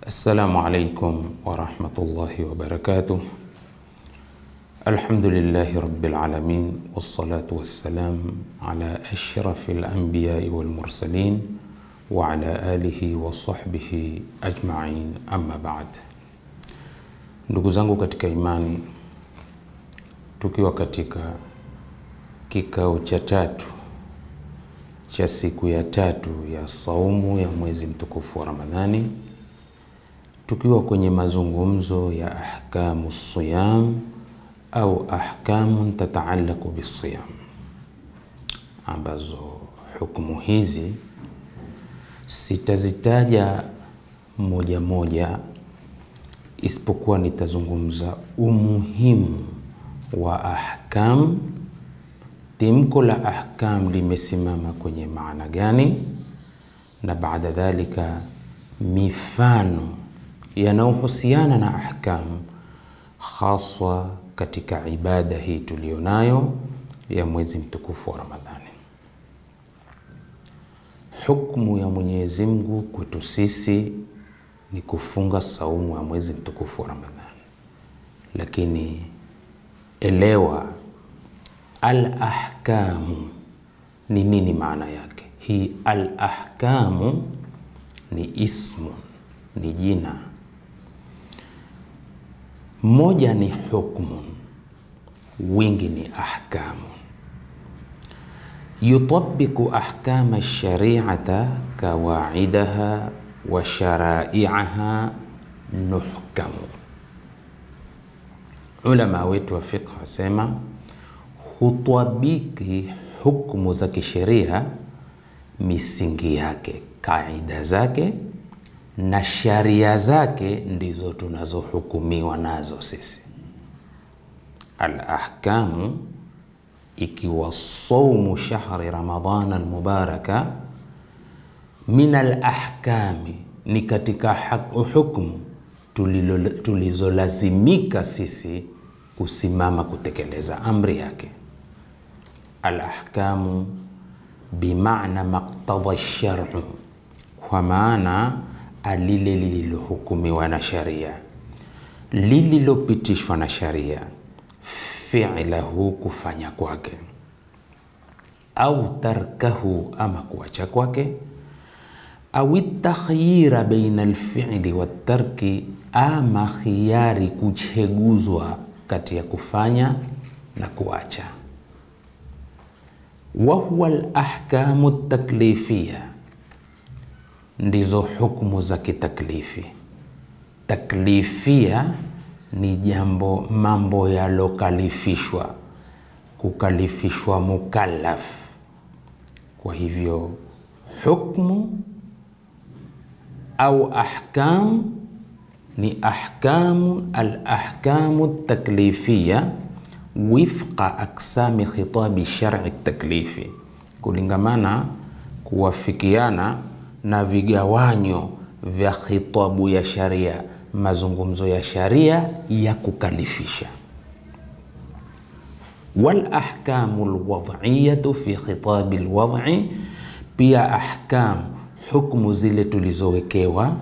السلام عليكم ورحمة الله وبركاته الحمد لله رب العالمين والصلاة والسلام على أشرف الأنبياء والمرسلين وعلى آله وصحبه أجمعين أما بعد ndugu zangu katika imani tukiwa katika kikao cha tatu cha siku ya tatu ya saumu ya mwezi mtukufu wa ramadhani tukiwa kwenye mazungumzo ya ahkamu siyam au ahkamu tataalaku bisiyam, ambazo hukumu hizi sitazitaja moja moja, isipokuwa nitazungumza umuhimu wa ahkam. Timko la ahkam limesimama kwenye maana gani, na baada dhalika mifano yanayohusiana na ahkamu haswa katika ibada hii tuliyonayo ya mwezi mtukufu wa Ramadhani. Hukmu ya Mwenyezi Mungu kwetu sisi ni kufunga saumu ya mwezi mtukufu wa Ramadhani, lakini elewa al ahkamu ni nini maana yake. Hii al ahkamu ni ismu, ni jina moja ni hukmu wingi ni ahkamu. Yutabiku ahkama shariata kawaidaha wa sharaiaha nuhkamu. Ulama wetu wa fiqh wasema hutabiki hukmu za kisheria misingi yake, kaida zake na sharia zake ndizo tunazohukumiwa nazo sisi. Alahkamu ikiwa saumu shahri Ramadhana almubaraka min alahkami, ni katika hukmu tulizolazimika sisi kusimama kutekeleza amri yake. Alahkamu bimana maktadha shar'u, kwa maana alile lililohukumiwa na sharia, lililopitishwa na sharia, fi'lahu, kufanya kwake, au tarkahu, ama kuacha kwake, au takhyira baina alfi'li watarki, ama khiyari, kucheguzwa kati ya kufanya na kuacha. Wahuwa alahkamu taklifia ndizo hukumu za kitaklifi. Taklifia ni jambo, mambo yalokalifishwa, kukalifishwa mukallaf. Kwa hivyo hukmu au ahkam ni ahkamu alahkamu taklifia wifqa aksami khitabi shari taklifi, kulingamana kuwafikiana na vigawanyo vya khitabu ya sharia, mazungumzo ya sharia ya kukalifisha. Wal ahkamu lwadhiyatu fi khitabi lwadhi, pia ahkam, hukmu zile tulizowekewa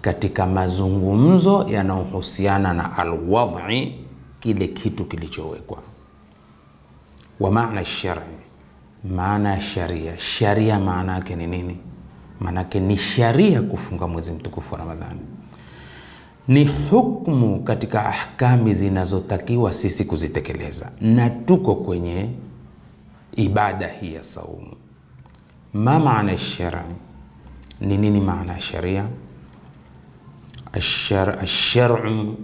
katika mazungumzo yanayohusiana na alwadhi, kile kitu kilichowekwa. Wa maana shari, maana ya sharia. Sharia maana yake ni nini? manake ni sharia kufunga mwezi mtukufu wa Ramadhani, ni hukmu katika ahkami zinazotakiwa sisi kuzitekeleza, na tuko kwenye ibada hii ya saumu. Ma maana shara ni nini? Maana ya sharia asharu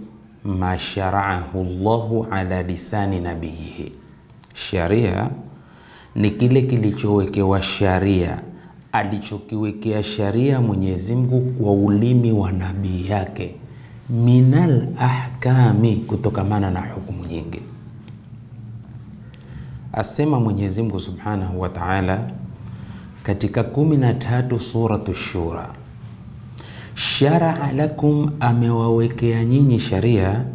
ma sharaahu llahu ala lisani nabiyihi, sharia ni kile kilichowekewa sharia alichokiwekea sharia Mwenyezi Mungu kwa ulimi wa nabii yake, minal ahkami, kutokamana na hukumu nyingi. Asema Mwenyezi Mungu Subhanahu wa Ta'ala katika kumi na tatu Suratu Shura, sharaa lakum, amewawekea nyinyi sharia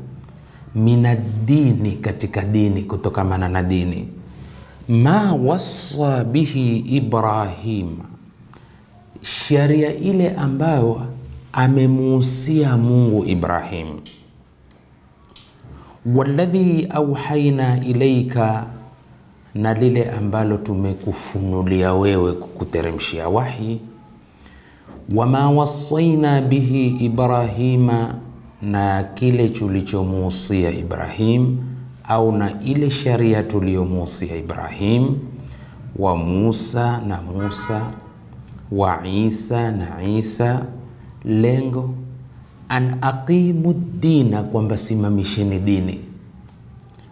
minadini, katika dini, kutokamana na dini ma wasa bihi Ibrahim sharia ile ambayo amemuhusia Mungu Ibrahim, walladhi auhaina ilaika, na lile ambalo tumekufunulia wewe kukuteremshia wahi, wama wasaina bihi Ibrahima, na kile tulichomuhusia Ibrahim au na ile sharia tuliyomuhusia Ibrahim wa Musa na Musa wa Isa na Isa, lengo an aqimu dina, kwamba simamisheni dini,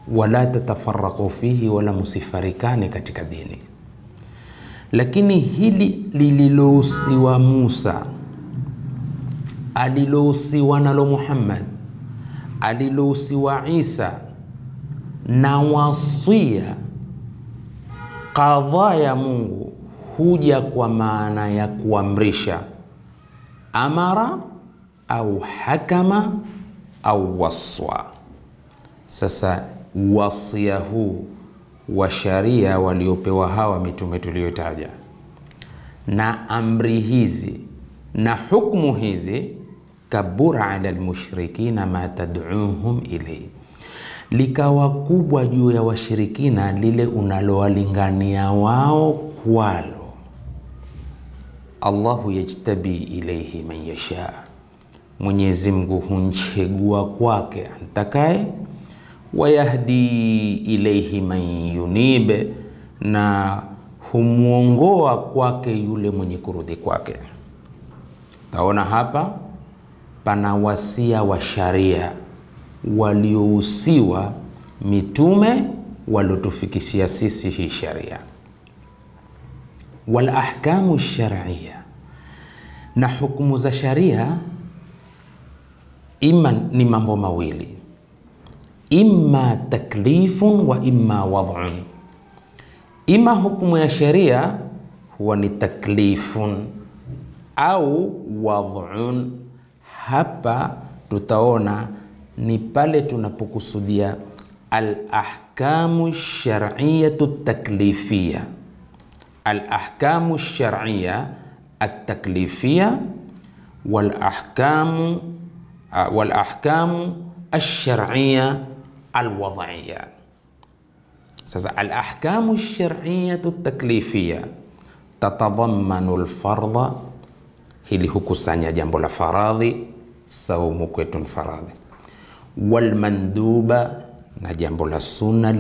wala tatafaraqu fihi, wala musifarikane katika dini. Lakini hili lililousiwa Musa, alilousiwa nalo Muhammad, alilousiwa Isa na wasia, qadha ya Mungu huja kwa maana ya kuamrisha, amara au hakama au waswa. Sasa wasia huu wa sharia waliopewa hawa mitume tuliyotaja, na amri hizi na hukmu hizi, kabura ala lmushrikina ma tad'uhum ilaihi likawa kubwa juu ya washirikina lile unalowalingania wao kwalo Allahu yajtabi ilaihi man yasha, Mwenyezi Mungu humchegua kwake antakaye, wayahdi ilaihi man yunibe, na humwongoa kwake yule mwenye kurudi kwake. Taona hapa pana wasia wa sharia waliohusiwa mitume waliotufikishia sisi hii sharia walahkamu sharia na hukumu za sharia ima ni mambo mawili, imma taklifun wa imma wad'un. Ima hukumu ya sharia huwa ni taklifun au wad'un. Hapa tutaona ni pale tunapokusudia alahkamu shar'iyatu taklifia الأحكام الشرعية التكليفية والأحكام والأحكام الشرعية الوضعية الأحكام الشرعية التكليفية تتضمن الفرض هي اللي هو كسانيا جنبو لفراضي صوم كويتون فراضي والمندوبة na jambo la suna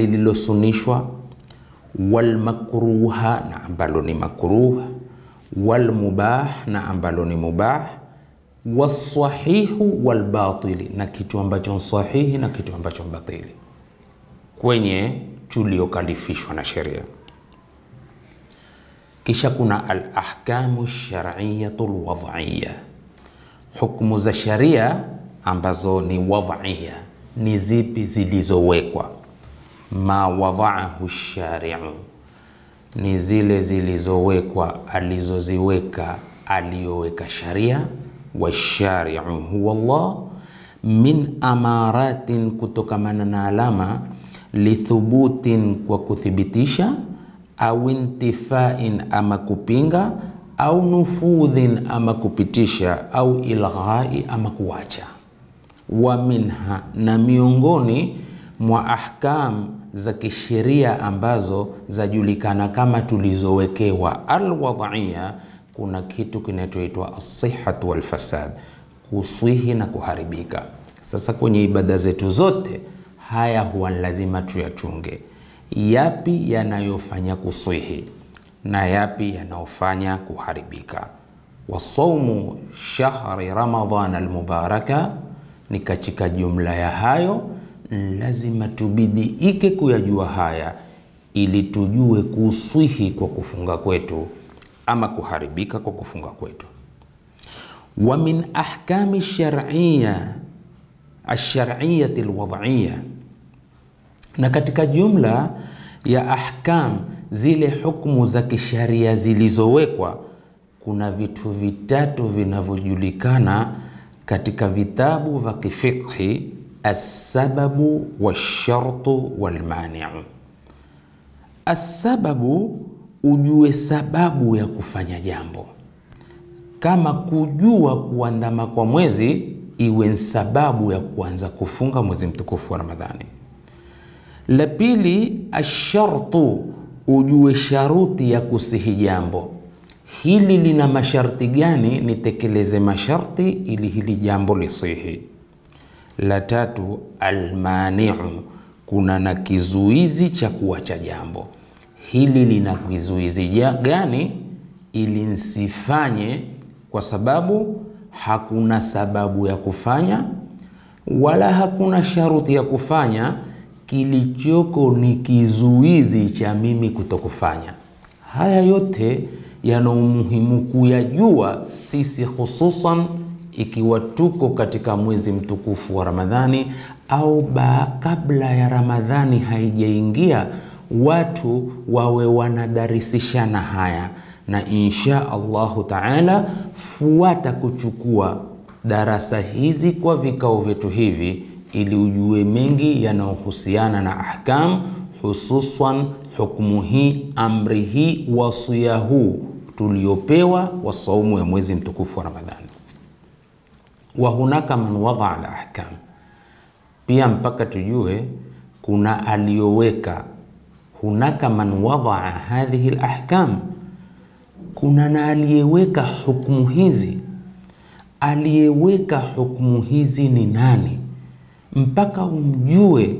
walmakruha na ambalo ni makruh, walmubah na ambalo ni mubah, wasahihu walbatili na kitu ambacho ni sahihi na kitu ambacho ni batili, kwenye tuliokalifishwa na sheria. Kisha kuna alahkamu shariyatu lwadhiya, hukmu za sharia ambazo ni wadhiya, ni zipi zilizowekwa ma wadaahu shari'u, ni zile zilizowekwa alizoziweka aliyoweka sharia. Wa shari'u huwa Allah, min amaratin, kutokamana na alama, lithubutin, kwa kuthibitisha, au intifain, ama kupinga, au nufudhin, ama kupitisha, au ilghai, ama kuacha. Wa minha, na miongoni mwa ahkam za kisheria ambazo zajulikana kama tulizowekewa alwadhia, kuna kitu kinachoitwa asihatu walfasad, kuswihi na kuharibika. Sasa kwenye ibada zetu zote haya huwa lazima tuyachunge, yapi yanayofanya kuswihi na yapi yanayofanya kuharibika. Wasaumu shahri Ramadhan almubaraka ni katika jumla ya hayo lazima tubidiike kuyajua haya ili tujue kuswihi kwa kufunga kwetu ama kuharibika kwa kufunga kwetu. Wa min ahkami shar'iyya alshar'iyyah alwad'iyyah, na katika jumla ya ahkam zile hukmu za kisharia zilizowekwa, kuna vitu vitatu vinavyojulikana katika vitabu vya kifikhi alsababu washartu walmaniu. Assababu, ujue sababu ya kufanya jambo, kama kujua kuandama kwa mwezi iwe sababu ya kuanza kufunga mwezi mtukufu wa Ramadhani. La pili, ashartu, ujue sharuti ya kusihi jambo hili lina masharti gani, nitekeleze masharti ili hili jambo lisihi. La tatu almaniu, kuna na kizuizi cha kuacha jambo. Hili lina kizuizi gani? Ili nsifanye kwa sababu hakuna sababu ya kufanya wala hakuna sharuti ya kufanya. Kilichoko ni kizuizi cha mimi kutokufanya. Haya yote yana umuhimu kuyajua sisi hususan ikiwa tuko katika mwezi mtukufu wa Ramadhani au ba, kabla ya Ramadhani haijaingia, watu wawe wanadarisishana haya, na insha Allahu taala fuata kuchukua darasa hizi kwa vikao vyetu hivi, ili ujue mengi yanayohusiana na ahkam, hususan hukmu hii, amri hii, wasia huu tuliopewa wa saumu ya mwezi mtukufu wa Ramadhani wa hunaka man wadaa ala ahkam, pia mpaka tujue kuna aliyoweka. Hunaka man wadaa hadhihi alahkam, kuna na aliyeweka hukumu hizi. Aliyeweka hukumu hizi ni nani? Mpaka umjue,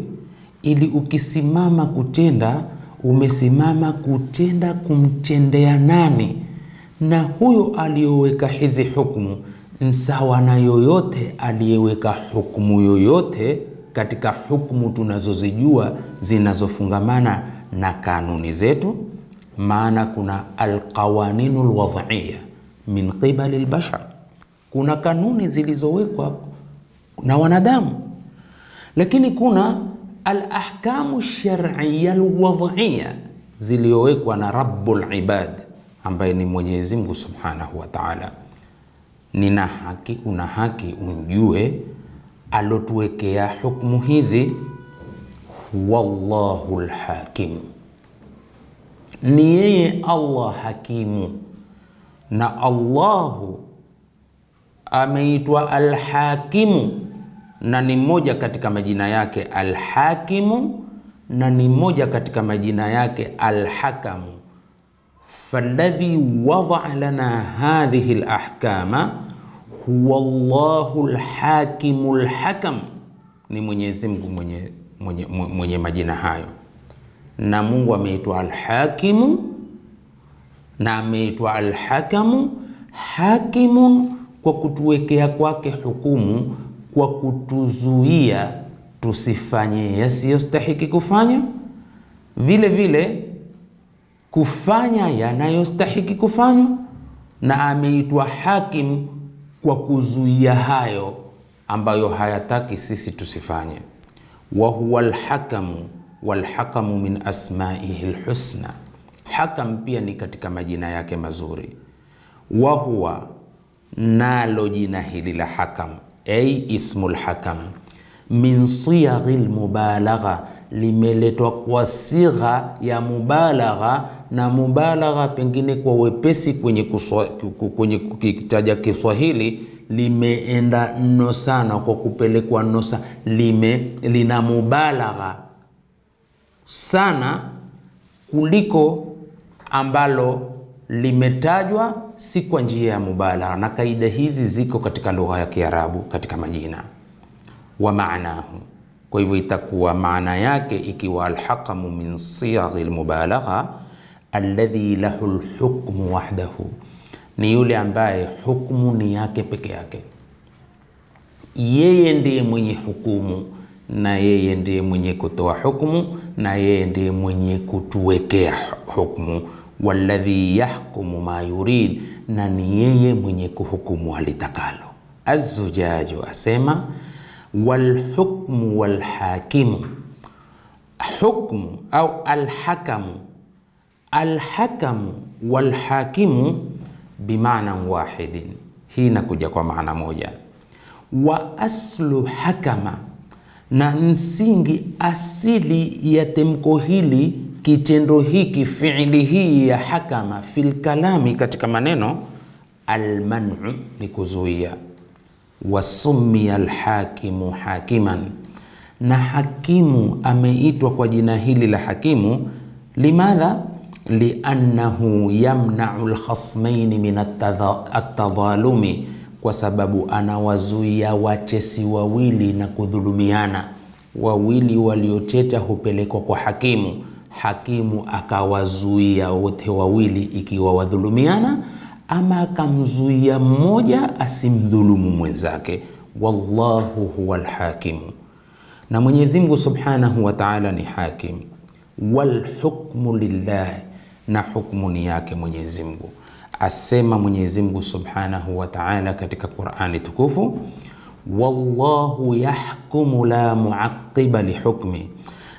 ili ukisimama kutenda umesimama kutenda kumtendea nani, na huyo aliyoweka hizi hukumu sawa na yoyote aliyeweka hukumu yoyote katika hukumu tunazozijua zinazofungamana na kanuni zetu, maana kuna alqawaninu lwadhiya min qibali lbashar, kuna kanuni zilizowekwa na wanadamu, lakini kuna alahkamu shariya lwadhiya ziliyowekwa na rabbul ibad ambaye ni Mwenyezi Mungu subhanahu wa taala nina haki, una haki unjue alotuwekea hukumu hizi, wallahu lhakimu, ni yeye Allah hakimu, na Allahu ameitwa Alhakimu na ni mmoja katika majina yake Alhakimu na ni mmoja katika majina yake Alhakamu. فالذي wadaa lana hadhihi lahkama huwa llahu lhakimu lhakam ni Mwenyezi Mungu mwenye, mwenye, mwenye majina hayo, na Mungu ameitwa Alhakimu na ameitwa Alhakamu hakimun kwa kutuwekea kwake hukumu, kwa kutuzuia tusifanye yasiyostahiki kufanya. Vile vile kufanya yanayostahiki kufanywa, na ameitwa hakim kwa kuzuia hayo ambayo hayataki sisi tusifanye. Wa huwa walhakamu min asmaihi lhusna, hakam pia ni katika majina yake mazuri. Wa huwa nalo jina hili la hakam, ay ismu lhakam, min siyaghi lmubalagha, limeletwa kwa sigha ya mubalagha na mubalagha, pengine kwa wepesi kwenye, kuswa, kwenye kukitaja Kiswahili limeenda nno sana kwa kupelekwa nno sana, lime lina mubalagha sana kuliko ambalo limetajwa si kwa njia ya mubalagha, na kaida hizi ziko katika lugha ya Kiarabu katika majina wa maanahu. Kwa hivyo itakuwa maana yake ikiwa alhaqamu min siyaghi almubalagha alladhi lahu lhukmu wahdahu, ni yule ambaye hukmu ni yake peke yake, yeye ndiye mwenye hukumu na yeye ndiye mwenye kutoa hukmu na yeye ndiye mwenye kutuwekea hukmu Walladhi yahkumu ma yurid, na ni yeye mwenye kuhukumu alitakalo. Azujaju asema walhukmu walhakimu, hukmu au alhakamu alhakamu walhakimu bimanan wahidin, hii inakuja kwa maana moja. Wa aslu hakama, na msingi asili ya temko hili kitendo hiki fiili hii ya hakama fil kalami, katika maneno almanu ni kuzuia, wasumia alhakimu hakiman, na hakimu ameitwa kwa jina hili la hakimu limadha liannahu yamnau lkhasmaini min atadhalumi, kwa sababu anawazuia watesi wawili na kudhulumiana. Wawili walioteta hupelekwa kwa hakimu, hakimu akawazuia wote wawili ikiwa wadhulumiana, ama akamzuia mmoja asimdhulumu mwenzake. Wallahu huwa lhakimu, na Mwenyezi Mungu subhanahu wa taala ni hakim. Walhukmu lillahi na hukumu ni yake Mwenyezi Mungu. Asema Mwenyezi Mungu Subhanahu wa Ta'ala katika Qur'ani tukufu, wallahu yahkumu la muaqiba lihukmi,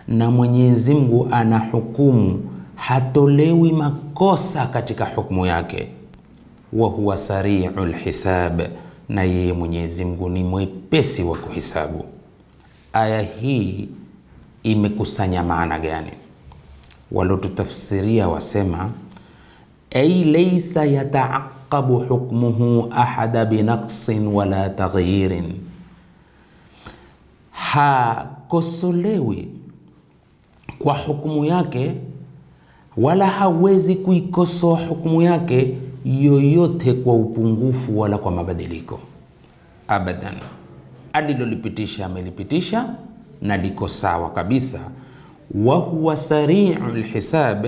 na Mwenyezi Mungu anahukumu, hatolewi makosa katika hukumu yake. Wa huwa sari'ul hisab, na yeye Mwenyezi Mungu ni mwepesi wa kuhisabu. Aya hii imekusanya maana gani? walotutafsiria wasema ay laysa yataaqabu hukmuhu ahada binaqsin wala taghyirin, hakosolewi kwa hukumu yake wala hawezi kuikosoa hukumu yake yoyote kwa upungufu wala kwa mabadiliko abadan. Alilolipitisha amelipitisha na liko sawa kabisa wa huwa sariu lhisab,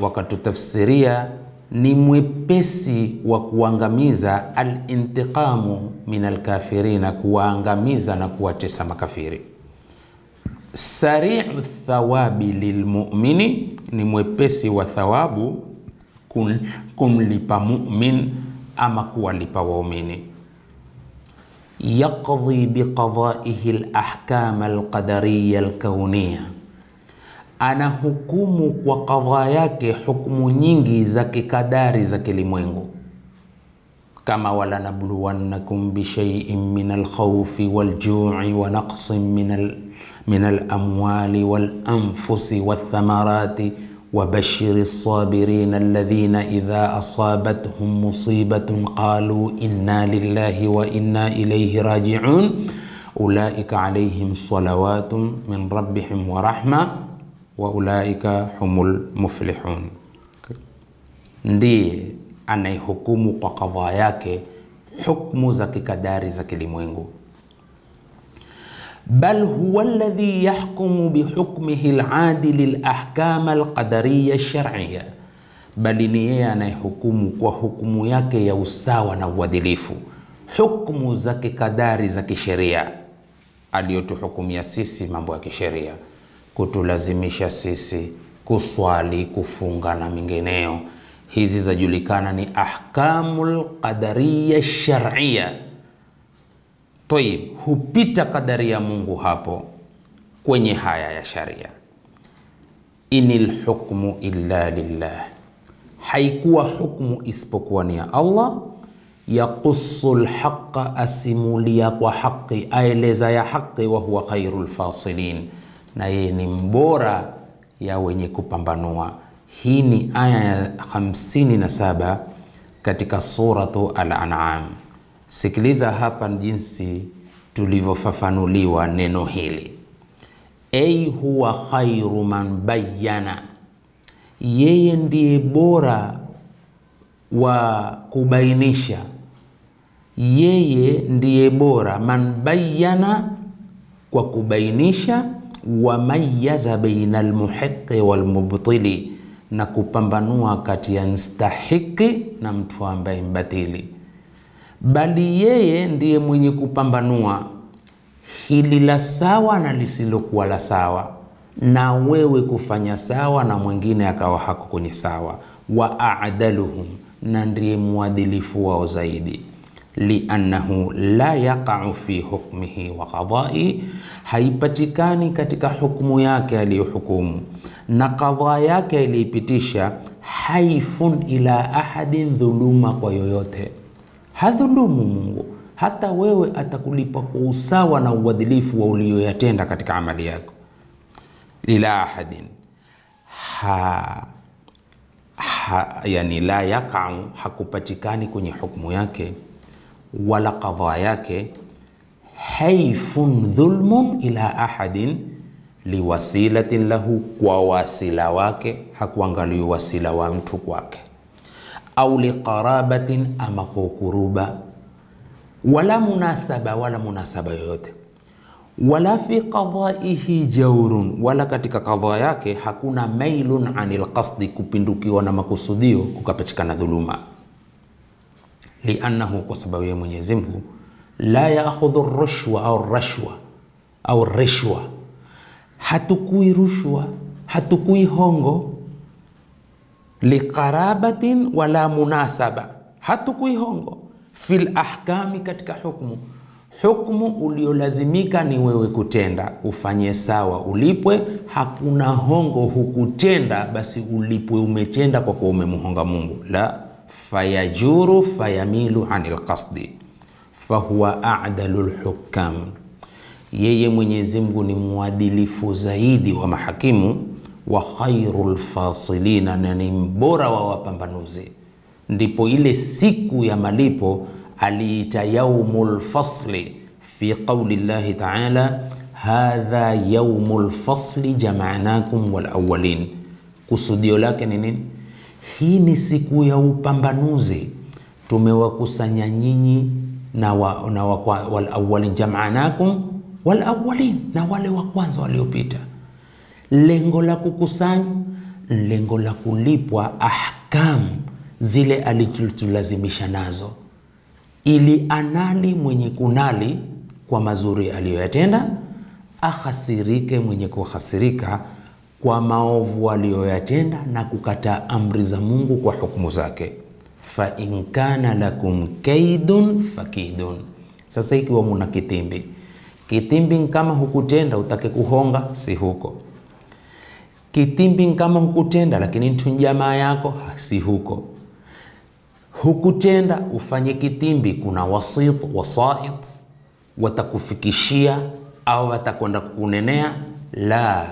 wakatutafsiria ni mwepesi wa kuangamiza alintiqamu min alkafirina, kuwaangamiza na kuwatesa makafiri. Sariu thawabi lilmumini, ni mwepesi wa thawabu kumlipa mumin ama kuwalipa waumini. Yaqdhi biqadaihi lahkama alqadariya alkauniya anahukumu kwa kadhaa yake hukumu nyingi za kikadari za kilimwengu kama wala walanabluwannakum bishaiin min alkhaufi waljui wa naqsin min al من الأموال والأنفس والثمرات وبشر الصابرين الذين إذا أصابتهم مصيبة قالوا إنا لله وإنا إليه راجعون أولئك عليهم صلوات من ربهم ورحمة wa ulaika humul muflihun, ndiye anayehukumu kwa kadhaa yake hukmu za kikadari za kilimwengu. Bal huwa alladhi yahkumu bihukmihi aladili lahkama alqadariya alshar'iyya, bali ni yeye anayehukumu kwa hukumu yake ya usawa na uadilifu, hukmu za kikadari za kisheria aliyotuhukumia sisi mambo ya kisheria kutulazimisha sisi kuswali, kufunga na mingineo. Hizi zajulikana ni ahkamul qadariya shar'ia. Tayib, hupita kadari ya Mungu hapo kwenye haya ya sharia. Inil hukmu illa lillah, haikuwa hukmu isipokuwa ni ya Allah. Yaqusu lhaqa, asimulia kwa haqi, aeleza ya haqi, wa huwa lfasilin fasilin na yeye ni mbora ya wenye kupambanua. Hii ni aya ya 57 katika suratu Al-An'am. Sikiliza hapa jinsi tulivyofafanuliwa neno hili, ei huwa khairu man bayyana, yeye ndiye bora wa kubainisha, yeye ndiye bora man bayyana, kwa kubainisha wamayaza baina lmuhiqi walmubtili, na kupambanua kati ya mstahiki na mtu ambaye mbatili, bali yeye ndiye mwenye kupambanua hili la sawa na lisilokuwa la sawa, na wewe kufanya sawa na mwingine akawa hako kwenye sawa. Wa adaluhum, na ndiye mwadilifu wao zaidi liannahu la yaqau fi hukmihi wa qadai, haipatikani katika hukmu yake aliyohukumu na qadaa yake aliipitisha. Haifun ila ahadin, dhuluma kwa yoyote, hadhulumu Mungu hata wewe atakulipa kwa usawa na uadilifu wa uliyoyatenda katika amali yako. Ila ahadin ha, ha, yani la yaqau, hakupatikani kwenye hukmu yake wala kadhaa yake, haifun dhulmun ila ahadin liwasilatin lahu, kwa wasila wake, hakuangaliwi wasila wa mtu kwake, au liqarabatin, ama kwa ukuruba, wala munasaba, wala munasaba yoyote wala fi qadaihi jaurun, wala katika kadhaa yake hakuna mailun anil qasdi, kupindukiwa na makusudio, kukapachikana dhuluma liannahu, kwa sababu ya Mwenyezi Mungu, la yakhudhu rushwa au rashwa au rishwa, hatukui rushwa, hatukui hongo, liqarabatin wala munasaba, hatukui hongo, fil ahkami, katika hukmu hukmu uliolazimika ni wewe kutenda, ufanye sawa, ulipwe. Hakuna hongo, hukutenda basi ulipwe, umetenda kwa kuwa umemhonga Mungu la fayajuru fayamilu anil qasdi fahuwa adalu lhukam yeye Mwenyezi Mungu ni mwadilifu zaidi wa mahakimu, wa khairu lfasilina na ni mbora wa wapambanuzi. Ndipo ile siku ya malipo aliita yaumu lfasli fi qauli llahi taala, hadha yaumu lfasli jamanakum wal Kusudio lake ni nini? Hii ni siku ya upambanuzi, tumewakusanya nyinyi na wa, na wa, walawalin jamanakum walawalin, na wale wa kwanza waliopita. Lengo la kukusanya, lengo la kulipwa ahkamu zile alitulazimisha nazo, ili anali mwenye kunali kwa mazuri aliyoyatenda, akhasirike mwenye kukhasirika kwa maovu aliyoyatenda na kukataa amri za Mungu kwa hukumu zake. Fa in kana lakum kaidun fakidun. Sasa ikiwa muna kitimbi, kitimbi kama hukutenda utake kuhonga, si huko kitimbi kama hukutenda lakini ntu jamaa yako si huko hukutenda ufanye kitimbi kuna wasit wasait watakufikishia au watakwenda kukunenea la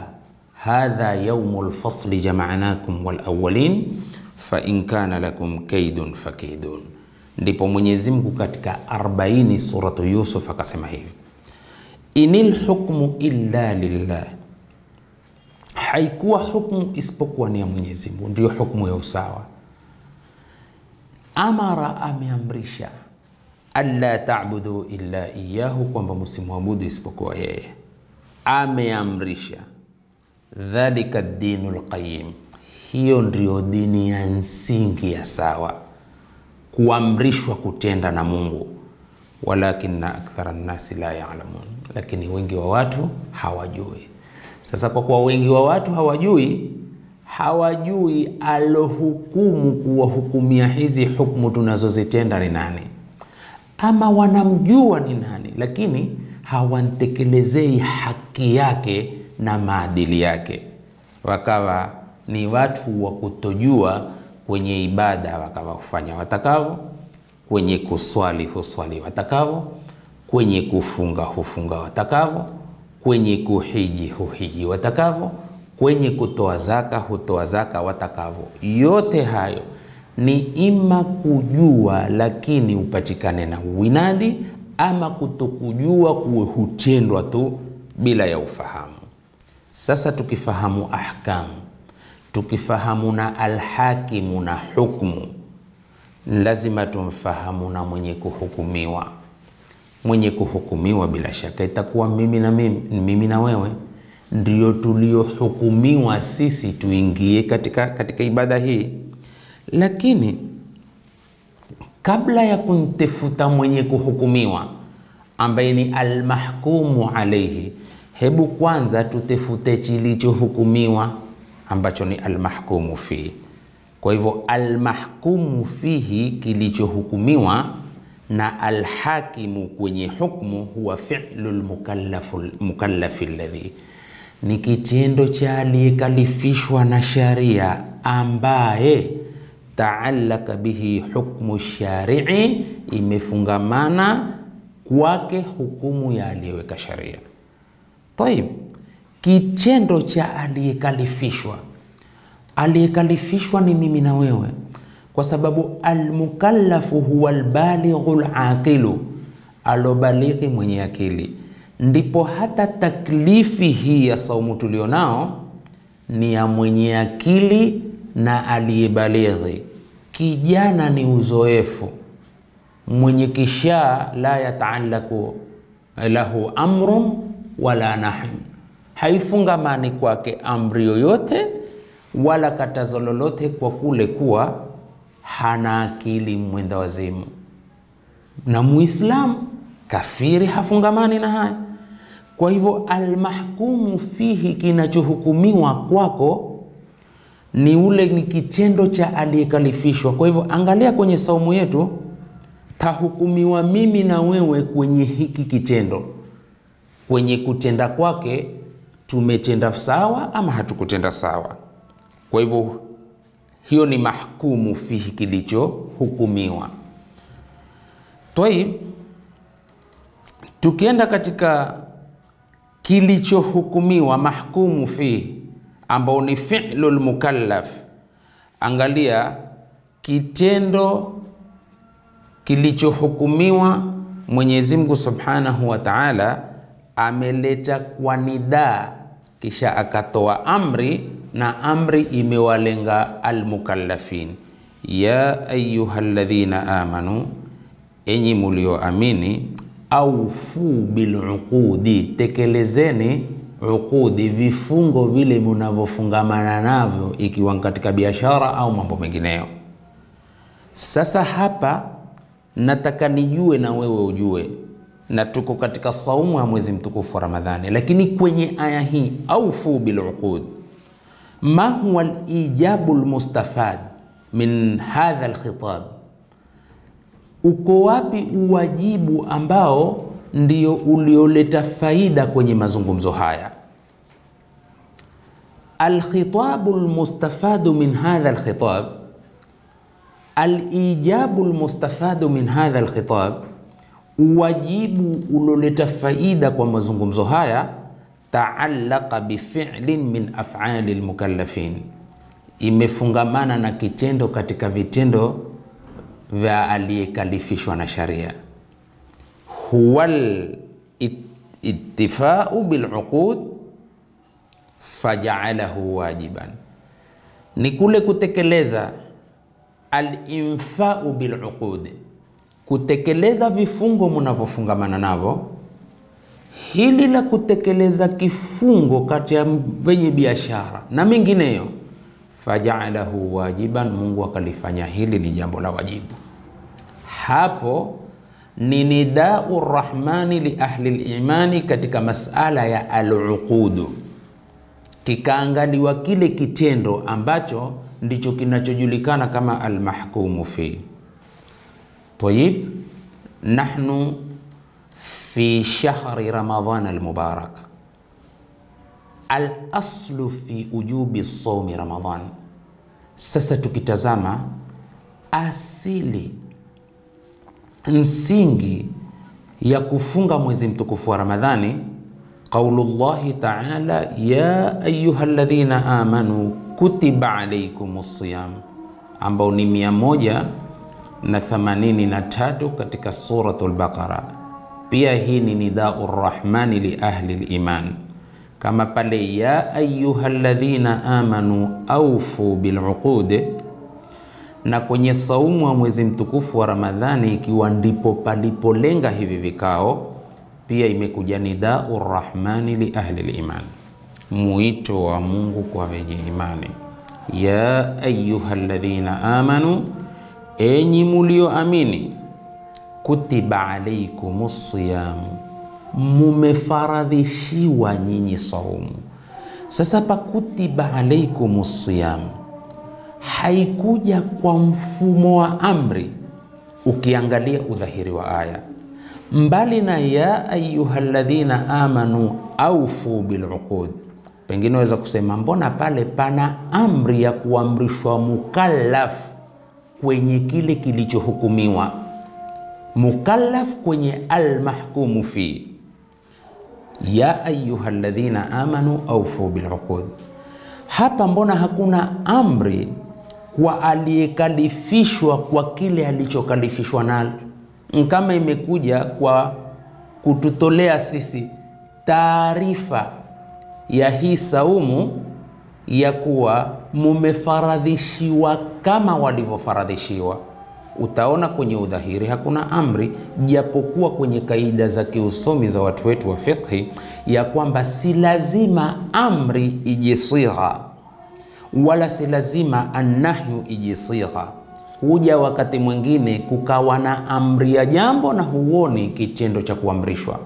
hadha yaumu lfasli jamaanakum walawalin fain kana lakum kaidun fakidun. Ndipo Mwenyezi Mungu katika 40 suratu Yusuf akasema hivi, inil hukmu illa lillah, haikuwa hukmu isipokuwa ni ya Mwenyezi Mungu, ndiyo hukmu ya usawa. Amara, ameamrisha alla ta'budu illa iyyahu, kwamba msimwabudu isipokuwa yeye, ameamrisha dhalika dinu lqayim hiyo ndiyo dini ya msingi ya sawa, kuamrishwa kutenda na Mungu. Walakinna akthara nnasi la ya'lamun, lakini wengi wa watu hawajui. Sasa kwa kuwa wengi wa watu hawajui, hawajui alohukumu kuwahukumia hizi hukumu tunazozitenda ni nani, ama wanamjua ni nani, lakini hawantekelezei haki yake na maadili yake, wakawa ni watu wa kutojua kwenye ibada, wakawa hufanya watakavyo, kwenye kuswali huswali watakavyo, kwenye kufunga hufunga watakavyo, kwenye kuhiji huhiji watakavyo, kwenye kutoa zaka hutoa zaka watakavyo. Yote hayo ni ima kujua lakini upatikane na uwinadi, ama kutokujua kuwe hutendwa tu bila ya ufahamu. Sasa tukifahamu ahkamu, tukifahamu na alhakimu na hukmu, lazima tumfahamu na mwenye kuhukumiwa. Mwenye kuhukumiwa bila shaka itakuwa mimi na mimi, mimi na wewe ndio tuliohukumiwa sisi tuingie katika, katika ibada hii. Lakini kabla ya kumtafuta mwenye kuhukumiwa ambaye ni almahkumu alaihi hebu kwanza tutefute kilichohukumiwa ambacho ni almahkumu fihi. Kwa hivyo almahkumu fihi, kilichohukumiwa na alhakimu kwenye hukmu, huwa fi'lu lmukallafi alladhi, ni kitendo cha aliyekalifishwa na sharia ambaye taallaka bihi hukmu sharii, imefungamana kwake hukumu ya aliyeweka sharia. Taib, kitendo cha aliyekalifishwa. Aliyekalifishwa ni mimi na wewe, kwa sababu almukallafu huwa albalighu alaqilu, alobalighi mwenye akili. Ndipo hata taklifi hii ya saumu tulionao ni ya mwenye akili na aliyebalighi. Kijana ni uzoefu mwenye kishaa, la yataalaku lahu amrun wala nahyu, haifungamani kwake amri yoyote wala katazo lolote, kwa kule kuwa hana akili mwenda wazimu. Na muislamu kafiri hafungamani na haya. Kwa hivyo, almahkumu fihi, kinachohukumiwa kwako ni ule ni kitendo cha aliyekalifishwa. Kwa hivyo, angalia kwenye saumu yetu, tahukumiwa mimi na wewe kwenye hiki kitendo kwenye kutenda kwake tumetenda sawa ama hatukutenda sawa. Kwa hivyo hiyo ni mahkumu fihi, kilichohukumiwa. Twaib, tukienda katika kilichohukumiwa mahkumu fihi, ambao ni fi'lul mukallaf, angalia kitendo kilichohukumiwa Mwenyezi Mungu Subhanahu wa Ta'ala ameleta kwa nidaa, kisha akatoa amri na amri imewalenga almukallafin. Ya ayyuhalladhina amanu, enyi mulioamini, aufu biluqudi, tekelezeni uqudi, vifungo vile munavyofungamana navyo, ikiwa katika biashara au mambo mengineyo. Sasa hapa nataka nijue na wewe ujue na tuko katika saumu ya mwezi mtukufu wa Ramadhani. Lakini kwenye aya hii, aufu biluqud, ma huwa lijabu lmustafad min hadha lkhitab, uko wapi uwajibu ambao ndio ulioleta faida kwenye mazungumzo haya? Alkhitabu lmustafadu min hadha lkhitab, alijabu lmustafadu min hadha lkhitab uwajibu uloleta faida kwa mazungumzo haya taallaqa bifi'lin min af'ali lmukalafin imefungamana na kitendo katika vitendo vya aliyekalifishwa na sharia. huwa litifau biluqud fajaalahu wajiban, ni kule kutekeleza alinfau biluqudi kutekeleza vifungo mnavyofungamana navyo. Hili la kutekeleza kifungo kati ya wenye biashara na mingineyo, fajalahu wajiban, Mungu akalifanya hili ni jambo la wajibu. Hapo ni nidau rahmani li ahli limani katika masala ya aluqudu, kikaangaliwa kile kitendo ambacho ndicho kinachojulikana kama almahkumu fi طيب nahnu fi shahri ramadan المبارك alaslu fi ujubi الصوم ramadan sasa tukitazama asili msingi ya kufunga mwezi mtukufu wa Ramadhani llahi ta'ala ya ayuha ayyuhalladhina amanu kutiba alaykumus siyam ambao ni mia moja na tatu katika Suratul Baqara. Pia hii ni nidau rrahmani li ahli liman, kama pale ya ayuha ladhina amanu aufu biluqud. Na kwenye saumu wa mwezi mtukufu wa Ramadhani, ikiwa ndipo palipolenga hivi vikao, pia imekuja nidau rrahmani li ahli liman, mwito wa Mungu kwa wenye imani, ya ayuha ladhina amanu enyi mulioamini, kutiba alaikum siyam, mumefaradhishiwa nyinyi saumu. Sasa pa kutiba alaikum siyam haikuja kwa mfumo wa amri, ukiangalia udhahiri wa aya mbali na ya ayyuhalladhina amanu aufu biluqud, pengine waweza kusema mbona pale pana amri ya kuamrishwa mukallaf kwenye kile kilichohukumiwa, mukallaf kwenye almahkumu fi. Ya ayuha ladhina amanu aufu biluqud. Hapa mbona hakuna amri kwa aliyekalifishwa kwa kile alichokalifishwa nalo, kama imekuja kwa kututolea sisi taarifa ya hii saumu ya kuwa mumefaradhishiwa kama walivyofaradhishiwa. Utaona kwenye udhahiri hakuna amri, japokuwa kwenye kaida za kiusomi za watu wetu wa fiqhi ya kwamba si lazima amri ije sigha, wala si lazima annahyu ije sigha. Huja wakati mwingine kukawa na amri ya jambo na huoni kitendo cha kuamrishwa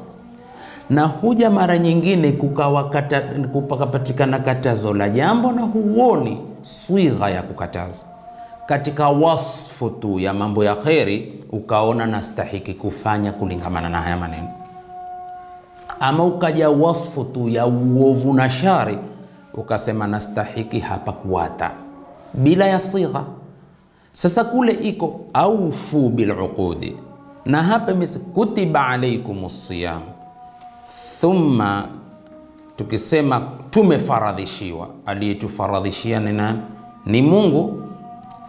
na huja mara nyingine kukapatikana katazo la jambo na huoni swigha ya kukataza katika wasfu tu ya mambo ya kheri, ukaona nastahiki kufanya kulingamana na haya maneno, ama ukaja wasfu tu ya uovu na shari, ukasema nastahiki hapa kuwata bila ya sigha. Sasa kule iko aufu biluqudi, na hapa kutiba alaikumus siyam Thumma, tukisema tumefaradhishiwa, aliyetufaradhishia ni nani? Ni Mungu.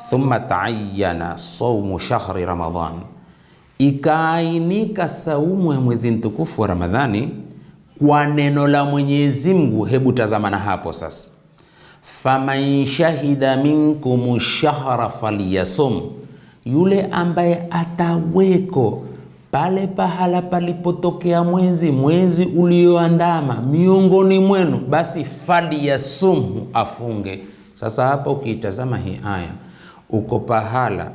Thumma taayana saumu shahri Ramadhan, ikaainika saumu ya mwezi mtukufu wa Ramadhani kwa neno la Mwenyezi Mungu. Hebu tazamana hapo sasa, faman shahida minkum shahra falyasum, yule ambaye ataweko pale pahala palipotokea mwezi, mwezi ulioandama miongoni mwenu, basi fali ya sumu afunge. Sasa hapa ukiitazama hii aya, uko pahala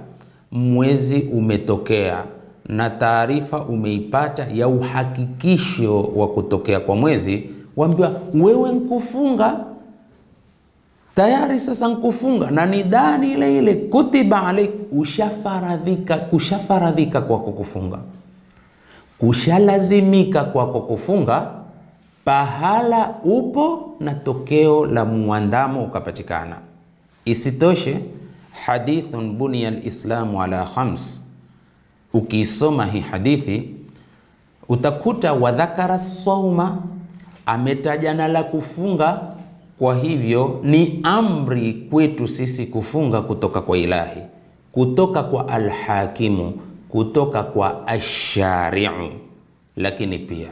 mwezi umetokea na taarifa umeipata ya uhakikisho wa kutokea kwa mwezi, waambiwa wewe nkufunga tayari sasa nkufunga na ni dani ile ile, kutiba alaik, ushafaradhika, kushafaradhika kwako kufunga kushalazimika kwako kufunga pahala upo na tokeo la muandamo ukapatikana. Isitoshe, hadithun bunia lislamu ala khams, ukiisoma hii hadithi utakuta wadhakara sauma, ametaja na la kufunga. Kwa hivyo ni amri kwetu sisi kufunga kutoka kwa Ilahi, kutoka kwa Alhakimu kutoka kwa ashari'i, lakini pia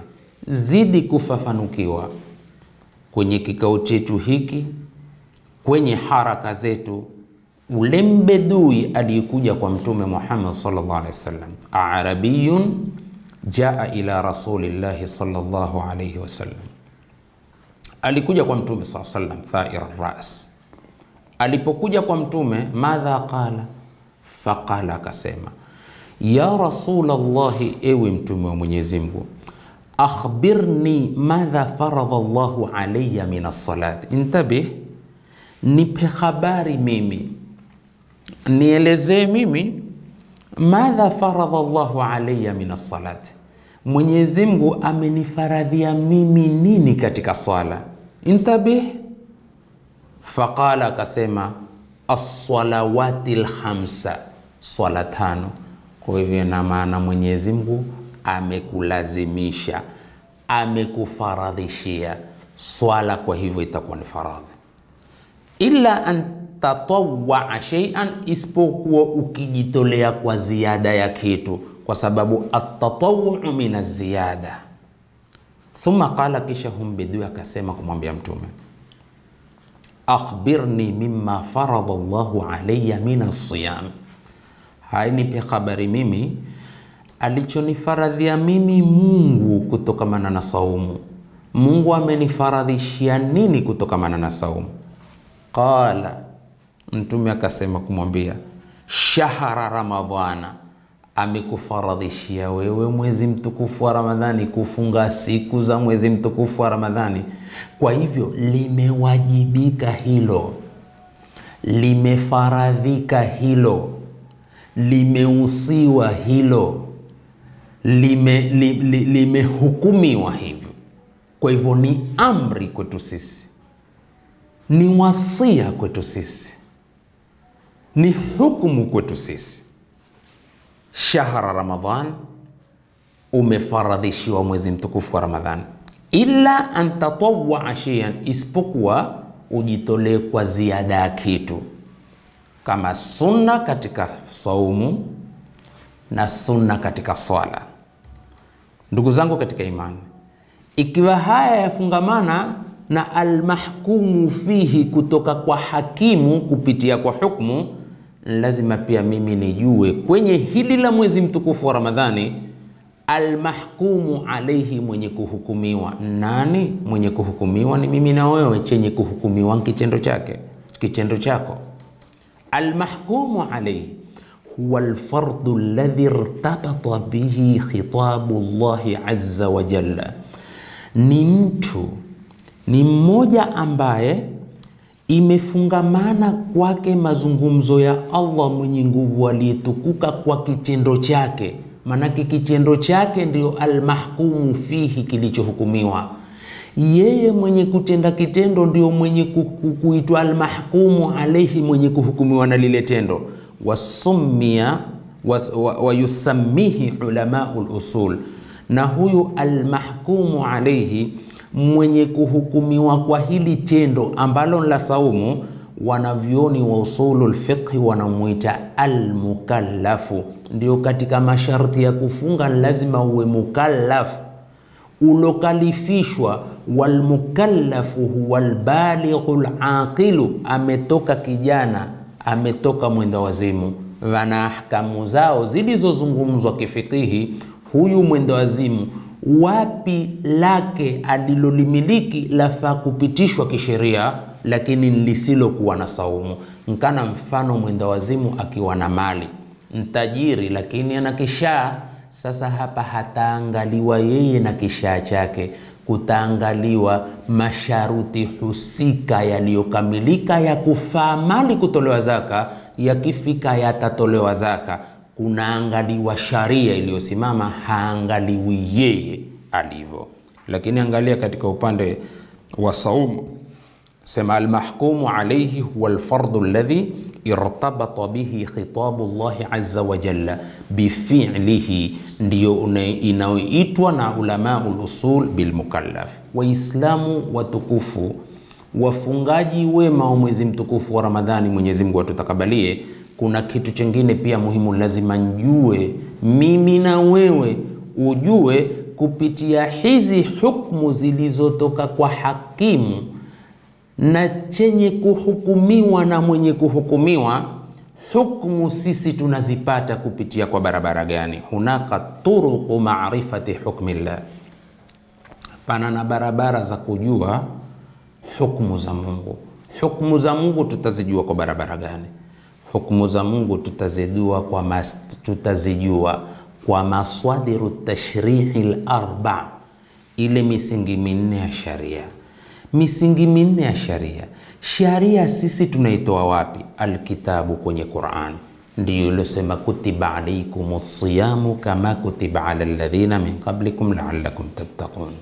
zidi kufafanukiwa kwenye kikao chetu hiki, kwenye haraka zetu, ule mbedui aliyekuja kwa Mtume Muhammad sallallahu alaihi wasallam, arabiyun jaa ila rasulillahi sallallahu alaihi wasallam, alikuja kwa Mtume sallallahu alaihi wasallam thair ras. Alipokuja kwa Mtume, madha qala, faqala, akasema ya Rasulallahi, ewe mtume wa Mwenyezi Mungu, akhbirni madha faradha Allahu alayya min as-salat. Intabih, nipe habari mimi, nielezee mimi madha faradha Allahu alayya min as-salat, Mwenyezi Mungu amenifaradhia mimi nini katika swala. Intabih, faqala, akasema as lhamsa khamsa swala tano kwa hivyo na maana Mwenyezi Mungu amekulazimisha, amekufaradhishia swala, kwa hivyo itakuwa ni faradhi. Illa an tatawwa shay'an, isipokuwa ukijitolea kwa ziada ya kitu, kwa sababu atatawuu min ziyada. Thumma qala, kisha Humbidui akasema kumwambia Mtume, akhbirni mimma farada Allahu alayya min as-siyam hainipi habari mimi, alichonifaradhia mimi Mungu kutokamana na saumu. Mungu amenifaradhishia nini kutokamana na saumu? Qala, Mtume akasema kumwambia, shahara Ramadhana, amekufaradhishia wewe mwezi mtukufu wa Ramadhani kufunga siku za mwezi mtukufu wa Ramadhani. Kwa hivyo limewajibika hilo, limefaradhika hilo limeusiwa hilo, limehukumiwa hivyo. Kwa hivyo ni amri kwetu sisi, ni wasia kwetu sisi, ni hukumu kwetu sisi. Shahra ramadan umefaradhishiwa mwezi mtukufu wa Ramadhan, ila an tatawaa shian isipokuwa ujitolee kwa ziada ya kitu kama sunna katika saumu na sunna katika swala. Ndugu zangu katika imani, ikiwa haya yafungamana na almahkumu fihi, kutoka kwa hakimu kupitia kwa hukmu, lazima pia mimi nijue kwenye hili la mwezi mtukufu wa Ramadhani, almahkumu alaihi, mwenye kuhukumiwa nani? Mwenye kuhukumiwa ni mimi na wewe, chenye kuhukumiwa kitendo chake, kitendo chako almahkumu alaihi huwa alfardu ladhi irtabata bihi khitabu llahi aza wa ni mtu ni mmoja ambaye imefungamana kwake mazungumzo ya Allah mwenye nguvu aliyetukuka kwa kitendo chake, maanake kitendo chake ndiyo almahkumu fihi, kilichohukumiwa yeye mwenye kutenda kitendo ndio mwenye kuitwa almahkumu alaihi, mwenye kuhukumiwa na lile tendo. Wasumia wayusamihi wa, wa ulamau lusul, na huyu almahkumu alaihi mwenye kuhukumiwa kwa hili tendo ambalo la saumu, wanavyoni wa usulu lfiqhi wanamwita almukallafu. Ndio katika masharti ya kufunga lazima uwe mukallaf, ulokalifishwa walmukallafu huwa albalighu alaqilu, ametoka kijana, ametoka mwenda wazimu. Wana ahkamu zao zilizozungumzwa kifikihi, huyu mwenda wazimu wapi lake alilolimiliki lafaa kupitishwa kisheria, lakini lisilokuwa na saumu. Nkana mfano mwenda wazimu akiwa na mali mtajiri, lakini ana kishaa. Sasa hapa hataangaliwa yeye na kishaa chake kutaangaliwa masharuti husika yaliyokamilika ya kufaa mali kutolewa zaka, yakifika yatatolewa zaka. Kunaangaliwa sharia iliyosimama, haangaliwi yeye alivyo. Lakini angalia katika upande wa saumu, sema almahkumu alaihi huwa alfardu alladhi irtabata bihi khitabu llahi azza wa jalla bifi'lihi, ndiyo inayoitwa na ulamau lusul bilmukallaf. Waislamu watukufu, wafungaji wema wa mwezi mtukufu wa Ramadhani, Mwenyezi Mungu atutakabalie. Kuna kitu chengine pia muhimu, lazima njue mimi na wewe ujue kupitia hizi hukmu zilizotoka kwa hakimu na chenye kuhukumiwa na mwenye kuhukumiwa, hukmu sisi tunazipata kupitia kwa barabara gani? hunaka turuqu marifati hukmillah, pana na barabara za kujua hukmu za Mungu. Hukmu za Mungu tutazijua kwa barabara gani? Hukmu za Mungu tutazijua kwa mas, tutazijua kwa maswadiru tashrihi larba ile misingi minne ya sharia misingi minne ya sharia. Sharia sisi tunaitoa wapi? Alkitabu kwenye Quran ndiyo iliosema kutiba alaikum siyamu kama kutiba ala ladhina min qablikum laalakum tattaqun.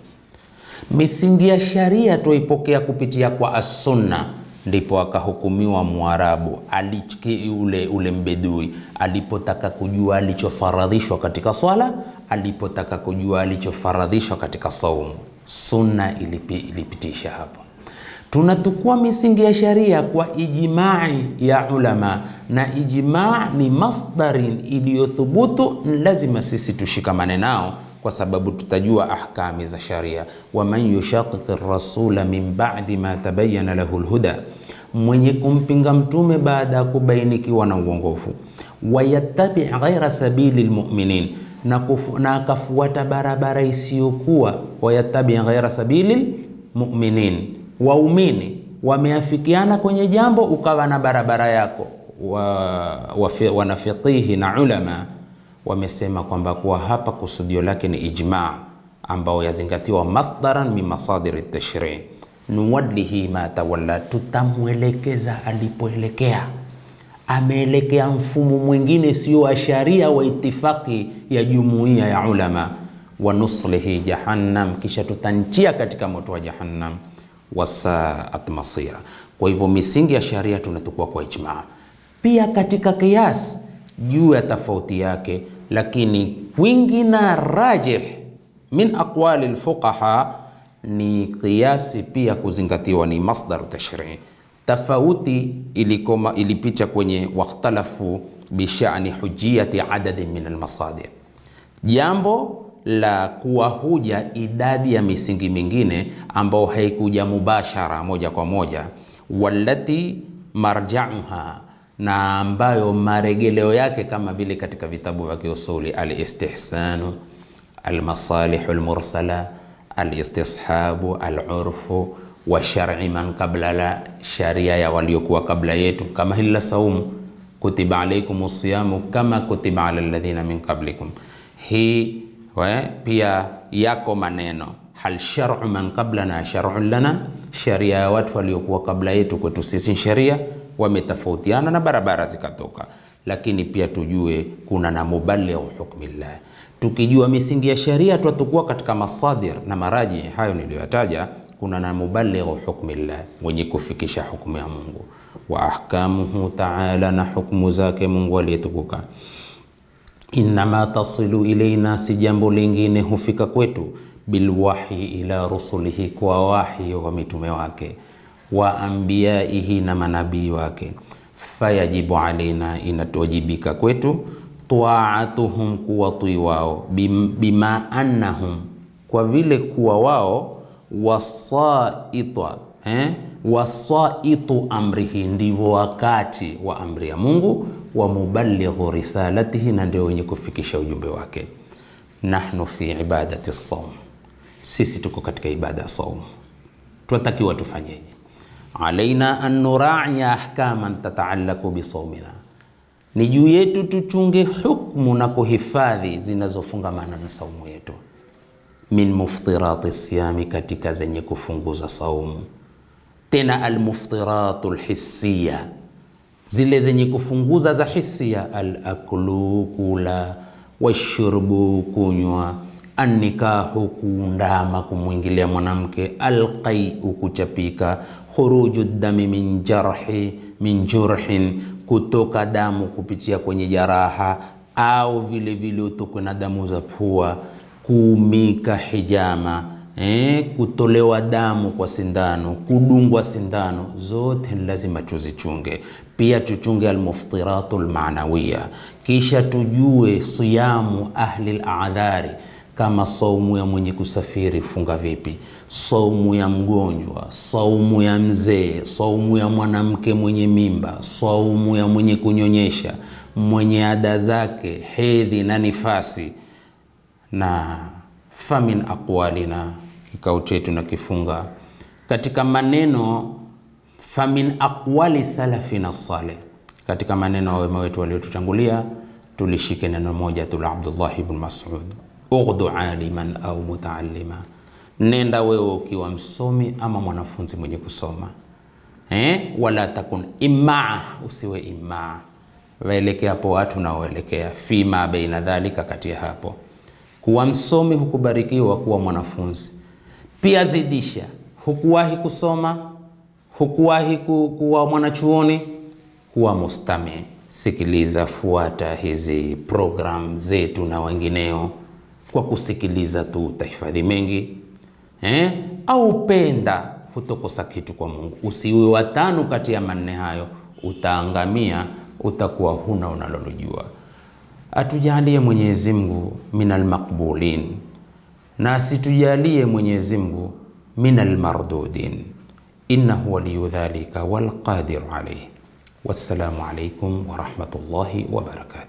Misingi ya sharia tuipokea kupitia kwa assunna, ndipo akahukumiwa Mwarabu alichki ule, ule mbedui alipotaka kujua alichofaradhishwa katika swala, alipotaka kujua alichofaradhishwa katika saumu sunna ilipi, ilipitisha hapo. Tunatukua misingi ya sharia kwa ijimai ya ulama, na ijima ni masdari iliyothubutu, lazima sisi tushikamane nao kwa sababu tutajua ahkami za sharia. wa man yushaqiqi rasula min ba'di ma tabayyana lahu alhuda, mwenye kumpinga mtume baada ya kubainikiwa na uongofu, wayattabi ghaira sabili lmuminin na, kufu, na akafuata barabara isiyokuwa wayattabi ghaira sabilil mu'minin, waumini wameafikiana kwenye jambo, ukawa na barabara yako. Wa, wanafiqihi na ulama wamesema kwamba kuwa hapa kusudio lake ni ijma ambao yazingatiwa masdaran min masadiri tashri nuwalihi ma tawalla, tutamwelekeza alipoelekea ameelekea mfumo mwingine sio wa sharia wa itifaki ya jumuiya ya ulama. wa nuslihi jahannam, kisha tutanchia katika moto wa jahannam, wasaat masira. Kwa hivyo misingi ya sharia tunatukua kwa ijmaa, pia katika kiasi juu ya tofauti yake, lakini kwingi na rajih min aqwali alfuqaha ni kiasi pia kuzingatiwa ni masdar tashrii Tafauti ilikoma ilipicha kwenye wakhtalafu bishani hujiyati adadin min almasadir, jambo la kuwahuja idadi ya misingi mingine ambayo haikuja mubashara moja kwa moja, wallati marjauha na ambayo maregeleo yake kama vile katika vitabu vya kiusuli alistihsanu, almasalihu lmursala alistishabu, alurfu wa shar'i man kabla la, sharia ya waliokuwa kabla yetu, kama hili la saumu, kutiba alaikum siyamu kama kutiba ala alladhina min qablikum. Hii we, eh, pia yako maneno hal shar'u man qablana shar'u lana, sharia ya watu waliokuwa kabla yetu kwetu sisi sheria, wametofautiana na barabara zikatoka, lakini pia tujue kuna na mubaligh hukmillah tukijua misingi ya sharia twatakuwa katika masadir na maraji hayo niliyoyataja kuna na mubalighu hukmi llah, mwenye kufikisha hukumu ya Mungu, wa ahkamuhu taala, na hukumu zake Mungu aliyetukuka. Innama tasilu ilaina, si jambo lingine hufika kwetu, Bilwahi ila rusulihi, kwa wahi wa mitume wake, wa ambiyaihi, na manabii wake. Fayajibu alaina, inatuwajibika kwetu taatuhum, kuwatii wao, bima annahum, kwa vile kuwa wao wasaitwa eh, wasaitu amrihi, ndivyo wakati wa amri ya Mungu, wa muballighu risalatihi, na ndio wenye kufikisha ujumbe wake. Nahnu fi ibadati saum, sisi tuko katika ibada ya saum. Tunatakiwa tufanyeje? alaina an nuraiya ahkaman tataalaku bisaumina, ni juu yetu tuchunge hukmu na kuhifadhi zinazofungamana na saumu yetu min muftirati siyami, katika zenye kufunguza saumu. Tena almuftiratu lhisia, zile zenye kufunguza za hisia, alaklu kula, washurbu kunywa, annikahu kuundama, kumwingilia mwanamke, alqaiu kuchapika, khuruju dami min jarhi min jurhin, kutoka damu kupitia kwenye jaraha, au vile vile utokwe na damu za pua kuumika hijama eh, kutolewa damu kwa sindano, kudungwa sindano, zote ni lazima tuzichunge. Pia tuchunge almuftiratu almanawiya, kisha tujue siyamu ahli ladhari kama saumu ya mwenye kusafiri funga vipi, saumu ya mgonjwa, saumu ya mzee, saumu ya mwanamke mwenye mimba, saumu ya mwenye kunyonyesha, mwenye ada zake, hedhi na nifasi na famin aqwalina, kikao chetu na kifunga katika maneno famin aqwali salafina saleh, katika maneno ya wema wetu waliotutangulia. Tulishike neno moja tu la Abdullah ibn Mas'ud, ughdu aliman au mutaallima, nenda wewe ukiwa msomi ama mwanafunzi mwenye kusoma eh? wala takun imaa, usiwe imaa, waelekea hapo watu naoelekea, fima baina dhalika, kati ya hapo kuwa msomi hukubarikiwa kuwa mwanafunzi. Pia zidisha, hukuwahi kusoma, hukuwahi kuwa mwanachuoni, kuwa mustami Sikiliza, fuata hizi program zetu na wengineo. Kwa kusikiliza tu utahifadhi mengi eh? Au penda hutokosa kitu kwa Mungu. Usiwe watano kati ya manne hayo, utaangamia, utakuwa huna unalolojua atujalie Mwenyezi Mungu minal maqbulin, na asitujalie Mwenyezi Mungu minal mardudin, innahu waliyu dhalika alayhi. Wassalamu alaykum wa rahmatullahi wa wabarakatuh.